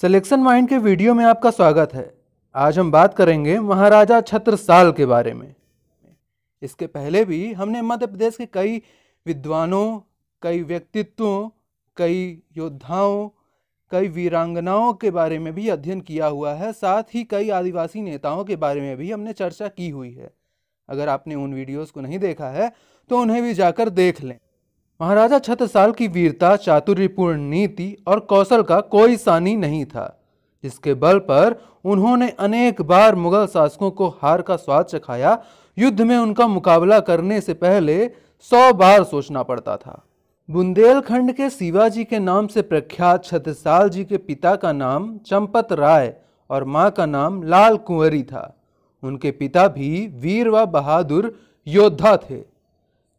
selection mind के video में आपका स्वागत है आज हम बात करेंगे महाराजा छत्रसाल के बारे में इसके पहले भी हमने मध्य प्रदेश के कई विद्वानों कई व्यक्तित्वों कई योद्धाओं कई वीरांगनाओं के बारे में भी अध्ययन किया हुआ है साथ ही कई आदिवासी नेताओं के बारे में भी हमने चर्चा की हुई है अगर आपने उन वीडियोस को नहीं देखा है तो उन्हें भी जाकर देख लें महाराजा छत्रसाल की वीरता चातुर्यपूर्ण नीति और कौशल का कोई सानी नहीं था जिसके बल पर उन्होंने अनेक बार मुगल शासकों को हार का स्वाद चखाया युद्ध में उनका मुकाबला करने से पहले सौ बार सोचना पड़ता था बुंदेलखंड के शिवाजी के नाम से प्रख्यात छत्रसाल जी के पिता का नाम चंपत राय और माँ का नाम लाल कुंवरी था उनके पिता भी वीर व बहादुर योद्धा थे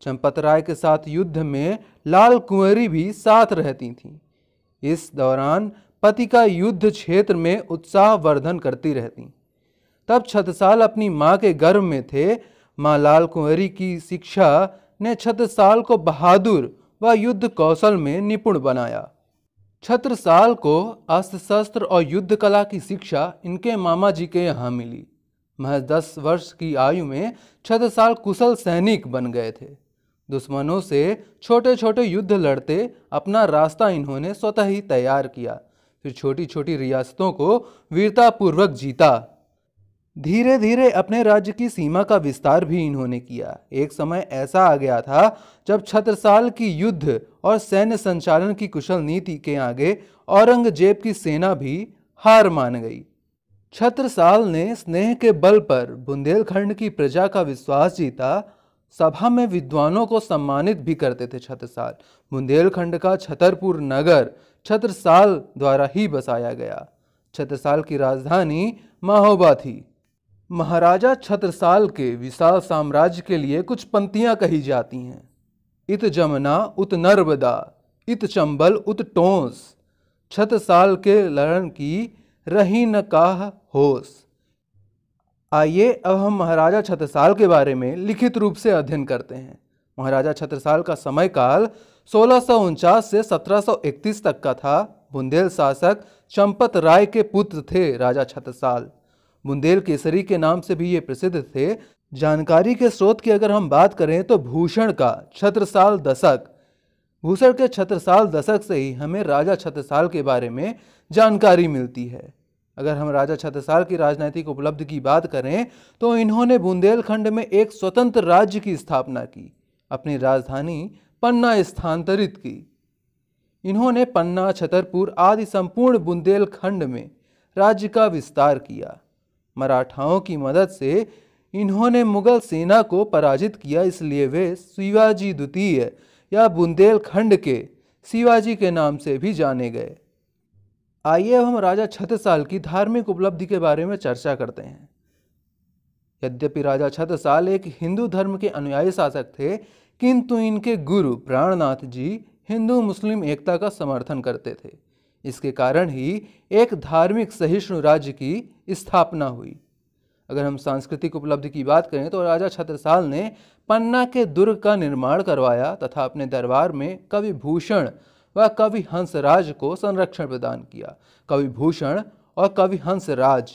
चंपत राय के साथ युद्ध में लाल कुंवरी भी साथ रहती थीं इस दौरान पति का युद्ध क्षेत्र में उत्साहवर्धन करती रहती तब छतसाल अपनी माँ के गर्भ में थे माँ लाल कुंवरी की शिक्षा ने छतसाल को बहादुर व युद्ध कौशल में निपुण बनाया छत्रसाल को अस्त्र शस्त्र और युद्ध कला की शिक्षा इनके मामा जी के यहाँ मिली महज दस वर्ष की आयु में छत्रसाल कुशल सैनिक बन गए थे दुश्मनों से छोटे छोटे युद्ध लड़ते अपना रास्ता इन्होंने स्वतः ही तैयार किया फिर छोटी छोटी रियासतों को वीरतापूर्वक जीता धीरे धीरे अपने राज्य की सीमा का विस्तार भी इन्होंने किया एक समय ऐसा आ गया था जब छत्रसाल की युद्ध और सैन्य संचालन की कुशल नीति के आगे औरंगजेब की सेना भी हार मान गई छत्रसाल ने स्नेह के बल पर बुंदेलखंड की प्रजा का विश्वास जीता सभा में विद्वानों को सम्मानित भी करते थे छत्रसाल बुंदेलखंड का छतरपुर नगर छत्रसाल द्वारा ही बसाया गया छत्रसाल की राजधानी माहोबा थी महाराजा छत्रसाल के विशाल साम्राज्य के लिए कुछ पंक्तियाँ कही जाती हैं इत जमुना उत नर्मदा इत चंबल उत टोंस छत साल के लड़न की रही न काह होश आइए अब हम महाराजा छत्रसाल के बारे में लिखित रूप से अध्ययन करते हैं महाराजा छत्रसाल का समय काल सोलह से 1731 तक का था बुंदेल शासक चंपत राय के पुत्र थे राजा छत्रसाल बुंदेल केसरी के नाम से भी ये प्रसिद्ध थे जानकारी के स्रोत की अगर हम बात करें तो भूषण का छत्रसाल दशक भूषण के छत्रसाल दशक से ही हमें राजा छत्रसाल के बारे में जानकारी मिलती है अगर हम राजा छत्रसाल की राजनैतिक उपलब्धि की बात करें तो इन्होंने बुंदेलखंड में एक स्वतंत्र राज्य की स्थापना की अपनी राजधानी पन्ना स्थानांतरित की इन्होंने पन्ना छतरपुर आदि संपूर्ण बुंदेलखंड में राज्य का विस्तार किया मराठाओं की मदद से इन्होंने मुगल सेना को पराजित किया इसलिए वे शिवाजी द्वितीय या बुंदेलखंड के शिवाजी के नाम से भी जाने गए आइए अब हम राजा छत्रसाल की धार्मिक उपलब्धि के बारे में चर्चा करते हैं यद्यपि राजा छतसाल एक हिंदू धर्म के अनुयायी शासक थे किंतु इनके गुरु प्राणनाथ जी हिंदू मुस्लिम एकता का समर्थन करते थे इसके कारण ही एक धार्मिक सहिष्णु राज्य की स्थापना हुई अगर हम सांस्कृतिक उपलब्धि की बात करें तो राजा छत्रसाल ने पन्ना के दुर्ग का निर्माण करवाया तथा अपने दरबार में कवि भूषण व कवि हंसराज को संरक्षण प्रदान किया कवि भूषण और कवि हंसराज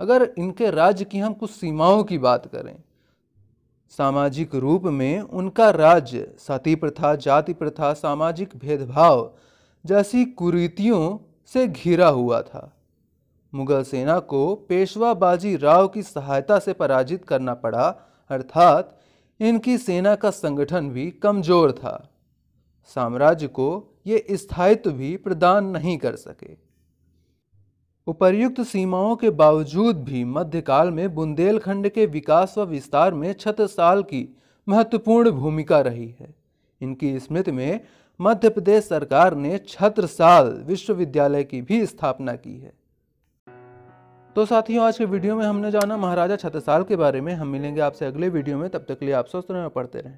अगर इनके राज्य की हम कुछ सीमाओं की बात करें सामाजिक रूप में उनका राज्य सती प्रथा जाति प्रथा सामाजिक भेदभाव जैसी कुरीतियों से घिरा हुआ था मुगल सेना को पेशवा बाजी राव की सहायता से पराजित करना पड़ा अर्थात इनकी सेना का संगठन भी कमज़ोर था साम्राज्य को ये स्थायित्व भी प्रदान नहीं कर सके उपर्युक्त सीमाओं के बावजूद भी मध्यकाल में बुंदेलखंड के विकास व विस्तार में छत साल की महत्वपूर्ण भूमिका रही है इनकी स्मृति में मध्य प्रदेश सरकार ने छत्रसाल विश्वविद्यालय की भी स्थापना की है तो साथियों आज के वीडियो में हमने जाना महाराजा छत्रसाल के बारे में हम मिलेंगे आपसे अगले वीडियो में तब तक के लिए आप स्वस्थ रहें पढ़ते रहें